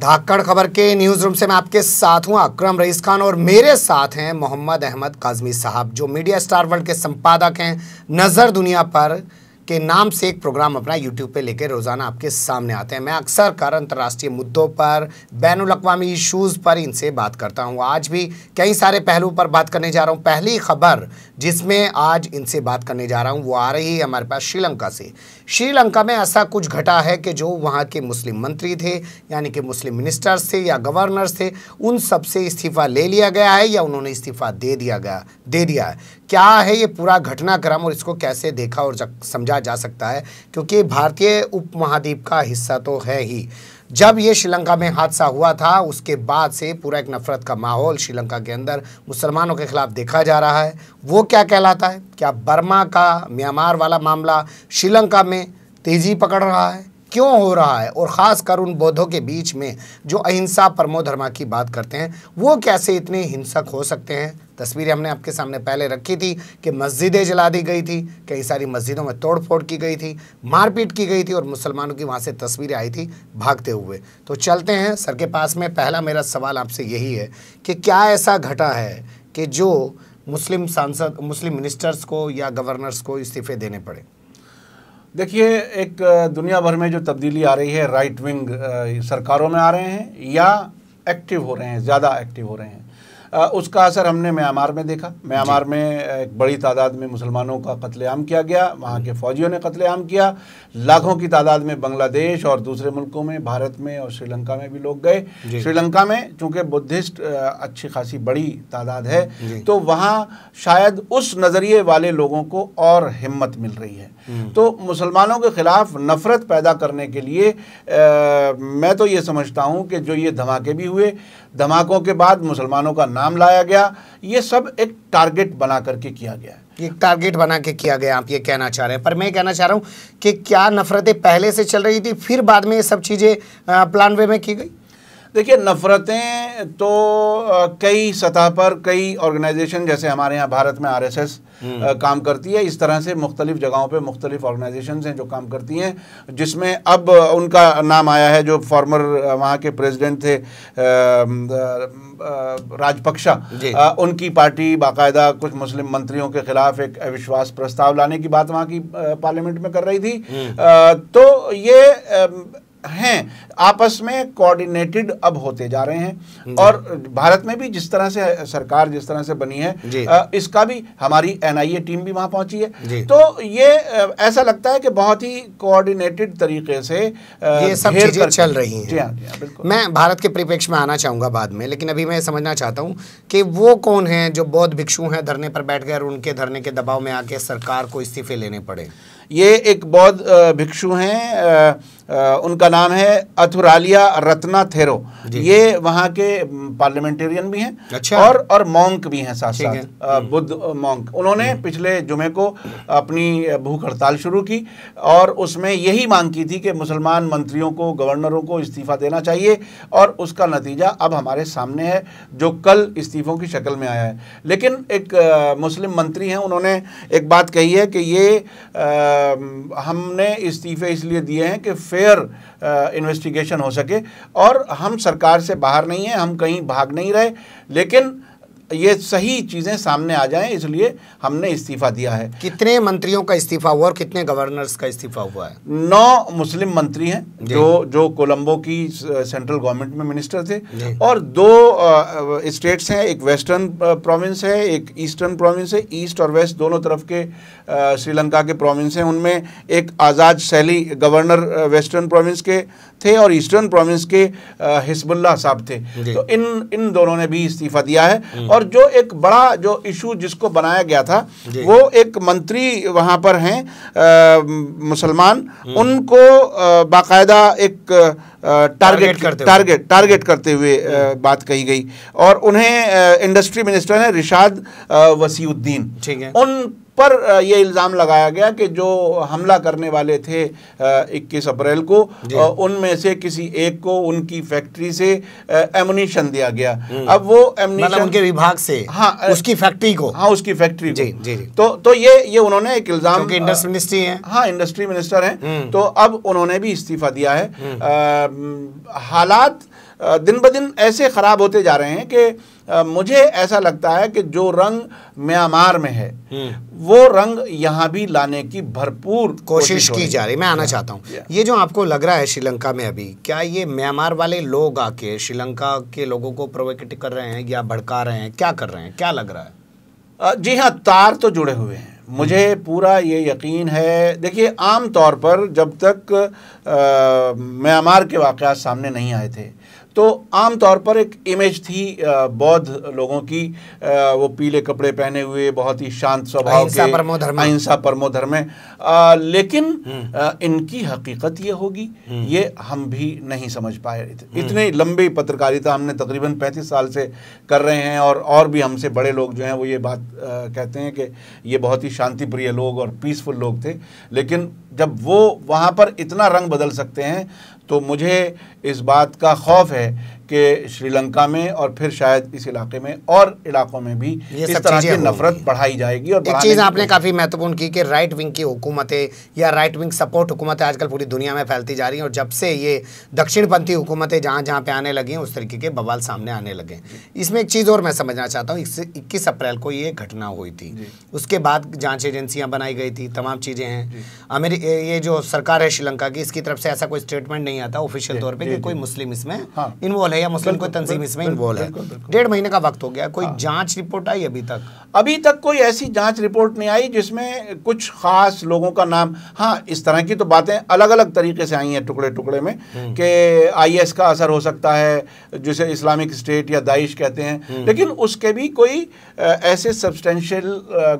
دھاکڑ خبر کے news room سے میں آپ کے ساتھ ہوں اکرم رئیس خان اور میرے ساتھ ہیں محمد احمد قازمی صاحب جو میڈیا اسٹار ورلڈ کے سمپادک ہیں نظر دنیا پر کے نام سے ایک پروگرام اپنا یوٹیوب پہ لے کے روزانہ آپ کے سامنے آتے ہیں میں اکثر کر انتر مددوں مدعوں پر بین الاقوامی ایشوز پر ان سے بات کرتا ہوں آج بھی کئی سارے پہلو پر بات کرنے جا رہا ہوں پہلی خبر جس میں آج ان سے بات کرنے جا رہا ہوں وہ آ رہی ہے ہمارے پاس شری لنکا سے شری لنکا میں ایسا کچھ گھٹا ہے کہ جو وہاں کے مسلم منتری تھے یعنی کہ مسلم منسٹرز تھے یا گورنرز تھے ان سب سے استعفیٰ لے لیا گیا ہے یا انہوں نے استعفیٰ دے دیا گیا دے دیا ہے کیا ہے یہ پورا گھٹنا کرم اور اس کو کیسے دیکھا اور سمجھا جا سکتا ہے کیونکہ بھارتیہ اپ مہادیپ کا حصہ تو ہے ہی جب یہ شری لنکا میں حادثہ ہوا تھا اس کے بعد سے پورا ایک نفرت کا ماحول شری لنکا کے اندر مسلمانوں کے خلاف دیکھا جا رہا ہے وہ کیا کہلاتا ہے کیا برما کا میامار والا معاملہ شری لنکا میں تیزی پکڑ رہا ہے کیوں ہو رہا ہے اور خاص کر ان بودھوں کے بیچ میں جو اہنسا پرمو دھرما کی بات کرتے ہیں وہ کیسے اتنے ہنسک ہو سکتے ہیں تصویریں ہم نے آپ کے سامنے پہلے رکھی تھی کہ مسجدیں جلا دی گئی تھی کئی ساری مسجدوں میں توڑ پھوڑ کی گئی تھی مار پیٹ کی گئی تھی اور مسلمانوں کی وہاں سے تصویریں آئی تھی بھاگتے ہوئے تو چلتے ہیں سر کے پاس میں پہلا میرا سوال آپ سے یہی ہے کہ کیا ایسا گھٹا ہے کہ جو مسلم سانسد مسلم منسٹرز کو یا گورنرز کو استعفے دینے پڑے دیکھیے ایک دنیا بھر میں جو تبدیلی آ رہی ہے رائٹ ونگ سرکاروں میں آ رہے ہیں یا ایکٹیو ہو رہے ہیں زیادہ ایکٹیو ہو رہے ہیں اس کا اثر ہم نے میامار میں دیکھا میامار جی۔ میں ایک بڑی تعداد میں مسلمانوں کا قتل عام کیا گیا وہاں کے فوجیوں نے قتل عام کیا لاکھوں کی تعداد میں بنگلہ دیش اور دوسرے ملکوں میں بھارت میں اور شری لنکا میں بھی لوگ گئے شری جی۔ لنکا میں چونکہ بدھسٹ اچھی خاصی بڑی تعداد ہے جی۔ تو وہاں شاید اس نظریے والے لوگوں کو اور ہمت مل رہی ہے تو مسلمانوں کے خلاف نفرت پیدا کرنے کے لیے میں تو یہ سمجھتا ہوں کہ جو یہ دھماکے بھی ہوئے دھماکوں کے بعد مسلمانوں کا نام لایا گیا یہ سب ایک ٹارگٹ بنا کر کے کیا گیا ہے ایک ٹارگٹ بنا کے کیا گیا آپ یہ کہنا چاہ رہے ہیں پر میں کہنا چاہ رہا ہوں کہ کیا نفرتیں پہلے سے چل رہی تھی پھر بعد میں یہ سب چیزیں پلان وے میں کی گئی دیکھیے نفرتیں تو کئی سطح پر کئی آرگنائزیشن جیسے ہمارے یہاں بھارت میں آر ایس ایس کام کرتی ہے اس طرح سے مختلف جگہوں پہ مختلف آرگنائزیشنز ہیں جو کام کرتی ہیں جس میں اب ان کا نام آیا ہے جو فارمر وہاں کے پریزیڈنٹ تھے راج پکشا جی۔ ان کی پارٹی باقاعدہ کچھ مسلم منتریوں کے خلاف ایک اوشواس پرستاو لانے کی بات وہاں کی پارلیمنٹ میں کر رہی تھی تو یہ ہیں آپس میں کوارڈینیٹڈ اب ہوتے جا رہے ہیں جی۔ اور بھارت میں بھی جس طرح سے سرکار جس طرح سے بنی ہے جی۔ اس کا بھی ہماری این آئی اے ٹیم بھی وہاں پہنچی ہے جی۔ تو یہ ایسا لگتا ہے کہ بہت ہی کوارڈینیٹڈ طریقے سے یہ سب چیزیں چل رہی ہیں ہاں، ہاں، میں بھارت کے پریپیکش میں آنا چاہوں گا بعد میں لیکن ابھی میں سمجھنا چاہتا ہوں کہ وہ کون ہیں جو بہت بھکشو ہیں دھرنے پر بیٹھ گئے اور ان کے دھرنے کے دباؤ میں آ کے سرکار کو استعفے لینے پڑے یہ ایک بودھ بھکشو ہیں ان کا نام ہے اتھورالیا رتنا تھیرو جی، جی۔ یہ وہاں کے پارلیمنٹیرین بھی ہیں اچھا۔ اور اور مونک بھی ہیں ساتھ ساتھ بدھ مونک انہوں نے پچھلے جمعے کو اپنی بھوک ہڑتال شروع کی اور اس میں یہی مانگ کی تھی کہ مسلمان منتریوں کو گورنروں کو استعفیٰ دینا چاہیے اور اس کا نتیجہ اب ہمارے سامنے ہے جو کل استعفوں کی شکل میں آیا ہے لیکن ایک مسلم منتری ہیں انہوں نے ایک بات کہی ہے کہ یہ ہم نے استعفے اس لیے دیے ہیں کہ فیئر انویسٹیگیشن ہو سکے اور ہم سرکار سے باہر نہیں ہیں ہم کہیں بھاگ نہیں رہے لیکن یہ صحیح چیزیں سامنے آ جائیں اس لیے ہم نے استیفہ دیا ہے کتنے منتریوں کا استیفہ ہوا اور کتنے گورنرز کا استیفہ ہوا ہے نو مسلم منتری ہیں جی۔ جو کولمبو کی سینٹرل گورنمنٹ میں منسٹر تھے جی۔ اور دو اسٹیٹس ہیں ایک ویسٹرن پروونس ہے ایک ایسٹرن پروونس ہے ایسٹ اور ویسٹ دونوں طرف کے سری لنکا کے پروونس ہیں ان میں ایک آزاد سیلی گورنر ویسٹرن پروونس کے تھے اور ایسٹرن پروونس کے حسب اللہ صاحب تھے جی۔ تو ان دونوں نے بھی استیفہ دیا ہے اور جو ایک بڑا جو ایشو جس کو بنایا گیا تھا جی۔ وہ ایک منتری وہاں پر ہیں مسلمان ان کو باقاعدہ ایک ٹارگیٹ کرتے ہوئے بات کہی گئی اور انہیں انڈسٹری منسٹر ہیں رشاد وسیع الدین ان پر یہ الزام لگایا گیا کہ جو حملہ کرنے والے تھے اکیس اپریل کو جی۔ ان میں سے کسی ایک کو ان کی فیکٹری سے ایمونیشن دیا گیا اب وہ مطلب ایمونیشن کے ویبھاگ سے ہاں،, ہاں اس کی فیکٹری کو جی، جی، تو یہ انہوں نے ایک الزام انڈسٹری منسٹری ہیں ہاں انڈسٹری منسٹر ہیں تو اب انہوں نے بھی استعفی دیا ہے حالات دن بدن ایسے خراب ہوتے جا رہے ہیں کہ مجھے ایسا لگتا ہے کہ جو رنگ میامار میں ہے وہ رنگ یہاں بھی لانے کی بھرپور کوشش کی جا رہی ہے میں آنا چاہتا ہوں یہ جو آپ کو لگ رہا ہے شری لنکا میں ابھی کیا یہ میامار والے لوگ آ کے شری لنکا کے لوگوں کو پروکٹ کر رہے ہیں یا بھڑکا رہے ہیں کیا کر رہے ہیں کیا لگ رہا ہے جی ہاں تار تو جڑے ہوئے ہیں مجھے پورا یہ یقین ہے دیکھیے عام طور پر جب تک میامار کے واقعات سامنے نہیں آئے تھے تو عام طور پر ایک امیج تھی بودھ لوگوں کی وہ پیلے کپڑے پہنے ہوئے بہت ہی شانت سوبھاؤ کے اہنسا پرمو دھرمے لیکن ان کی حقیقت یہ ہوگی یہ ہم بھی نہیں سمجھ پائے اتنی لمبی پترکار ہم نے تقریباً پینتیس سال سے کر رہے ہیں اور اور بھی ہم سے بڑے لوگ جو ہیں وہ یہ بات کہتے ہیں کہ یہ بہت ہی شانتی پریہ لوگ اور پیسفل لوگ تھے لیکن جب وہ وہاں پر اتنا رنگ بدل سکتے ہیں تو مجھے اس بات کا خوف ہے کہ شری لنکا میں اور پھر شاید اس علاقے میں اور علاقوں میں بھی اس طرح نفرت بڑھائی جائے گی اور رائٹ ونگ کی حکومتیں یا رائٹ ونگ سپورٹ حکومتیں آج کل پوری دنیا میں پھیلتی جا رہی ہیں اور جب سے یہ دکشن پنتھی حکومتیں جہاں جہاں پہ آنے لگی ہیں اس طریقے کے بوال سامنے آنے لگے اس میں ایک چیز اور میں سمجھنا چاہتا ہوں اکیس اپریل کو یہ گھٹنا ہوئی تھی جی۔ اس کے بعد جانچ ایجنسیاں بنائی گئی تھی تمام چیزیں ہیں جی۔ یہ جو سرکار ہے شری لنکا کی اس کی طرف سے ایسا کوئی اسٹیٹمنٹ نہیں آتا آفیشیل جی، طور پہ کوئی مسلم اس میں انوالو ہاں۔ ہے یا مسلم کوئی تنظیم اس میں انوال ہے ڈیڑھ مہینے کا وقت ہو گیا کوئی ہاں۔ جانچ رپورٹ آئی ابھی تک ابھی تک کوئی ایسی جانچ رپورٹ نہیں آئی جس میں کچھ خاص لوگوں کا نام ہاں اس طرح کی تو باتیں الگ الگ طریقے سے آئی ہیں ٹکڑے ٹکڑے میں کہ آئی ایس کا اثر ہو سکتا ہے جسے اسلامک اسٹیٹ یا داعش کہتے ہیں لیکن اس کے بھی کوئی ایسے سبسٹینشل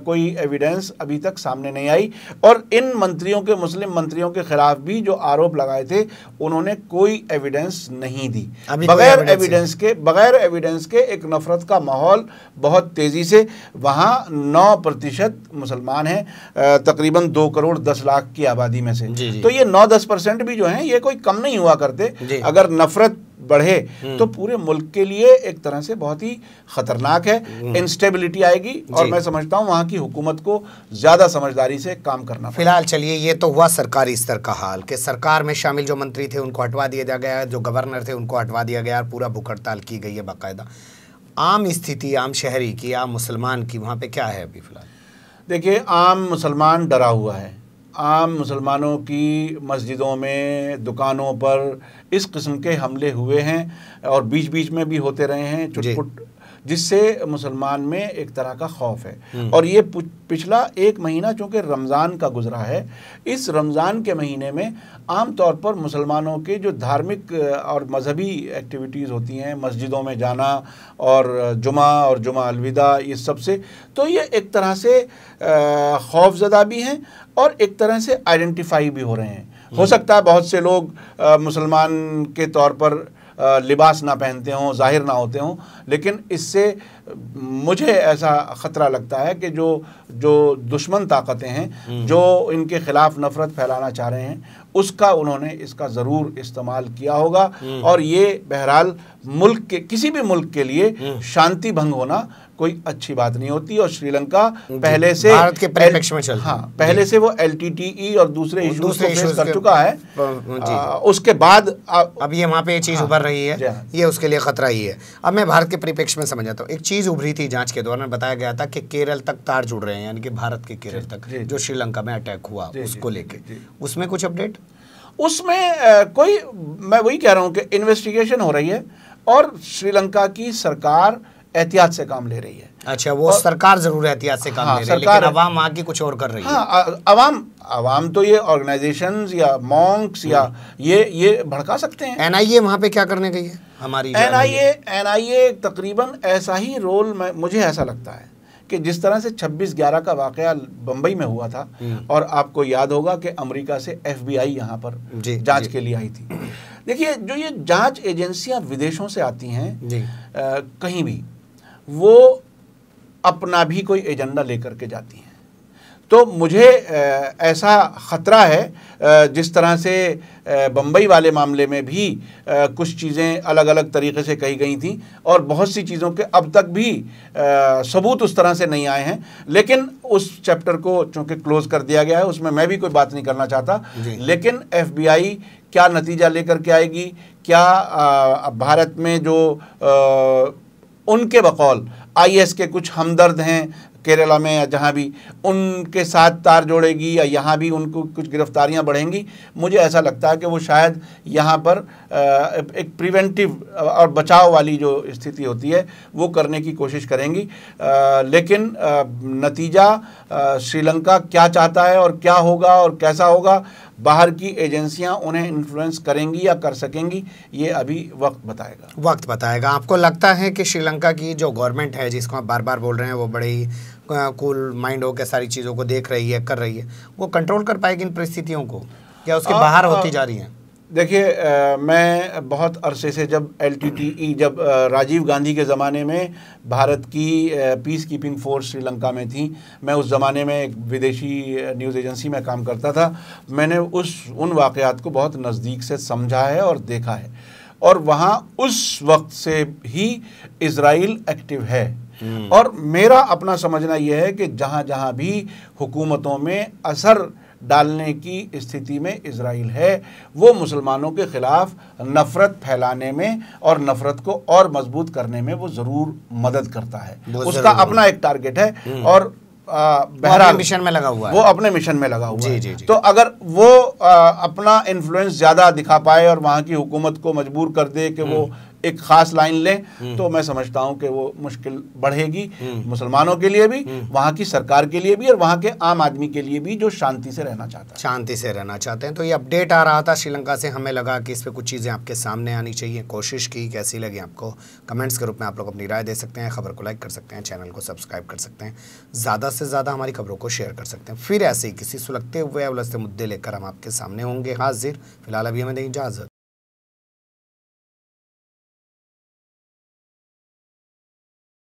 کوئی ایویڈنس ابھی تک سامنے نہیں آئی اور ان منتریوں کے مسلم منتریوں کے خلاف بھی جو آروپ لگائے تھے انہوں نے کوئی ایویڈنس نہیں دی بغیر بغیر ایویڈنس کے بغیر ایویڈنس کے ایک نفرت کا ماحول بہت تیزی سے وہاں نو پرتیشت مسلمان ہیں تقریباً دو کروڑ دس لاکھ کی آبادی میں سے جی، جی۔ تو یہ نو دس پرسنٹ بھی جو ہیں یہ کوئی کم نہیں ہوا کرتے جی۔ اگر نفرت بڑھے تو پورے ملک کے لیے ایک طرح سے بہت ہی خطرناک ہے انسٹیبلٹی آئے گی اور جی۔ میں سمجھتا ہوں وہاں کی حکومت کو زیادہ سمجھداری سے کام کرنا فیلال چلیے یہ تو ہوا سرکاری استر کا حال کہ سرکار میں شامل جو منتری تھے ان کو اٹوا دیا گیا ہے جو گورنر تھے ان کو اٹوا دیا گیا ہے پورا بھکڑتال کی گئی ہے بقاعدہ عام استیتی عام شہری کی عام مسلمان کی وہاں پہ کیا ہے ابھی فیلال دیکھیں عام مسلمان ڈرا ہوا ہے عام مسلمانوں کی مسجدوں میں دکانوں پر اس قسم کے حملے ہوئے ہیں اور بیچ بیچ میں بھی ہوتے رہے ہیں چٹ جی۔ پ جس سے مسلمان میں ایک طرح کا خوف ہے اور یہ پچھلا ایک مہینہ چونکہ رمضان کا گزرا ہے اس رمضان کے مہینے میں عام طور پر مسلمانوں کے جو دھارمک اور مذہبی ایکٹیویٹیز ہوتی ہیں مسجدوں میں جانا اور جمعہ اور جمعہ الوداع یہ سب سے تو یہ ایک طرح سے خوف زدہ بھی ہیں اور ایک طرح سے آئیڈینٹیفائی بھی ہو رہے ہیں ہو سکتا ہے بہت سے لوگ مسلمان کے طور پر لباس نہ پہنتے ہوں ظاہر نہ ہوتے ہوں لیکن اس سے مجھے ایسا خطرہ لگتا ہے کہ جو جو دشمن طاقتیں ہیں جو ان کے خلاف نفرت پھیلانا چاہ رہے ہیں اس کا انہوں نے اس کا ضرور استعمال کیا ہوگا اور یہ بہرحال ملک کے کسی بھی ملک کے لیے شانتی بھنگ ہونا کوئی اچھی بات نہیں ہوتی اور شری لنکا پہلے جی، سے بھارت کے پریفیکش میں چلتا ہے ہاں، جی۔ پہلے سے وہ لٹی ٹی ای اور دوسرے ایشوز کو فیس کر چکا ہے جی۔ اس کے بعد اب یہ وہاں پہ یہ چیز ہاں، اُبر رہی ہے یہ اس کے لئے خطرہ ہی ہے اب میں بھارت کے پریفیکش میں سمجھاتا ہوں ایک چیز اُبری تھی جانچ کے دور میں بتایا گیا تھا کہ کیرل تک تار جڑ رہے ہیں یعنی کہ بھارت کے کیرل تک جو شری لنکا میں اٹیک ہوا اس کو لے کے اس میں کچھ اپ ڈیٹ اس میں کوئی میں وہی کہہ رہا ہوں کہ انویسٹیگیشن ہو رہی ہے اور شری لنکا کی سرکار احتیاط سے کام لے رہی ہے اچھا وہ سرکار ضرور احتیاط سے کام ہاں، لے رہی ہے لیکن عوام آن کی کچھ اور کر رہی ہے ہاں، عوام عوام تو یہ ارگنیزیشنز یا مونکس یا ہاں۔ یہ یہ بھڑکا سکتے ہیں این آئی اے وہاں پہ کیا کرنے گئی ہے این آئی اے این آئی اے تقریباً ایسا ہی رول مجھے ایسا لگتا ہے کہ جس طرح سے چھبیس گیارہ کا واقعہ بمبئی میں ہوا تھا اور آپ کو یاد ہوگا کہ امریکہ سے ایف بی آئی یہاں پر جی، جانچ جی۔ کے لیے آئی تھی دیکھئے جو یہ جانچ ایجنسیاں ودیشوں سے آتی ہیں جی۔ کہیں بھی وہ اپنا بھی کوئی ایجنڈا لے کر کے جاتی ہیں تو مجھے ایسا خطرہ ہے جس طرح سے بمبئی والے معاملے میں بھی کچھ چیزیں الگ الگ طریقے سے کہی گئی تھیں اور بہت سی چیزوں کے اب تک بھی ثبوت اس طرح سے نہیں آئے ہیں لیکن اس چیپٹر کو چونکہ کلوز کر دیا گیا ہے اس میں میں بھی کوئی بات نہیں کرنا چاہتا جی۔ لیکن ایف بی آئی کیا نتیجہ لے کر کے آئے گی کیا بھارت میں جو ان کے بقول آئی ایس کے کچھ ہمدرد ہیں کیرلا میں یا جہاں بھی ان کے ساتھ تار جوڑے گی یا یہاں بھی ان کو کچھ گرفتاریاں بڑھیں گی مجھے ایسا لگتا ہے کہ وہ شاید یہاں پر ایک پریونٹیو اور بچاؤ والی جو استھتی ہوتی ہے وہ کرنے کی کوشش کریں گی لیکن نتیجہ شری لنکا کیا چاہتا ہے اور کیا ہوگا اور کیسا ہوگا باہر کی ایجنسیاں انہیں انفلوئنس کریں گی یا کر سکیں گی یہ ابھی وقت بتائے گا وقت بتائے گا آپ کو لگتا ہے کہ شری لنکا کی جو گورنمنٹ ہے جس کو آپ بار بار بول رہے ہیں وہ بڑی کول مائنڈ ہو کے ساری چیزوں کو دیکھ رہی ہے کر رہی ہے وہ کنٹرول کر پائے گی ان پرستھتیوں کو کیا اس کے باہر ہوتی جا رہی ہیں دیکھیے میں بہت عرصے سے جب ایل ٹی ٹی ای جب راجیو گاندھی کے زمانے میں بھارت کی peace keeping force Sri Lanka میں تھیں میں اس زمانے میں ایک ودیشی نیوز ایجنسی میں کام کرتا تھا میں نے اس ان واقعات کو بہت نزدیک سے سمجھا ہے اور دیکھا ہے اور وہاں اس وقت سے ہی اسرائیل ایکٹیو ہے اور میرا اپنا سمجھنا یہ ہے کہ جہاں جہاں بھی حکومتوں میں اثر ڈالنے کی استھتی میں اسرائیل ہے وہ مسلمانوں کے خلاف نفرت پھیلانے میں اور نفرت کو اور مضبوط کرنے میں وہ ضرور مدد کرتا ہے اس کا اپنا ایک ٹارگٹ ہے اور وہ اپنے مشن میں لگا ہوا جی، ہے جی، جی۔ تو اگر وہ اپنا انفلوئنس زیادہ دکھا پائے اور وہاں کی حکومت کو مجبور کر دے کہ وہ ایک خاص لائن لیں تو میں سمجھتا ہوں کہ وہ مشکل بڑھے گی مسلمانوں کے لیے بھی وہاں کی سرکار کے لیے بھی اور وہاں کے عام آدمی کے لیے بھی جو شانتی سے رہنا چاہتا ہے شانتی سے رہنا چاہتے ہیں تو یہ اپڈیٹ آ رہا تھا شری لنکا سے ہمیں لگا کہ اس پہ کچھ چیزیں آپ کے سامنے آنی چاہیے کوشش کی کیسی لگے آپ کو کمنٹس کے روپ میں آپ لوگ اپنی رائے دے سکتے ہیں خبر کو لائک کر سکتے ہیں چینل کو سبسکرائب کر سکتے ہیں زیادہ سے زیادہ ہماری خبروں کو شیئر کر سکتے ہیں پھر ایسے ہی کسی سلکتے ہوئے ولسط مدعے لے کر ہم آپ کے سامنے ہوں گے حاضر فی الحال ابھی ہمیں دیں اجازت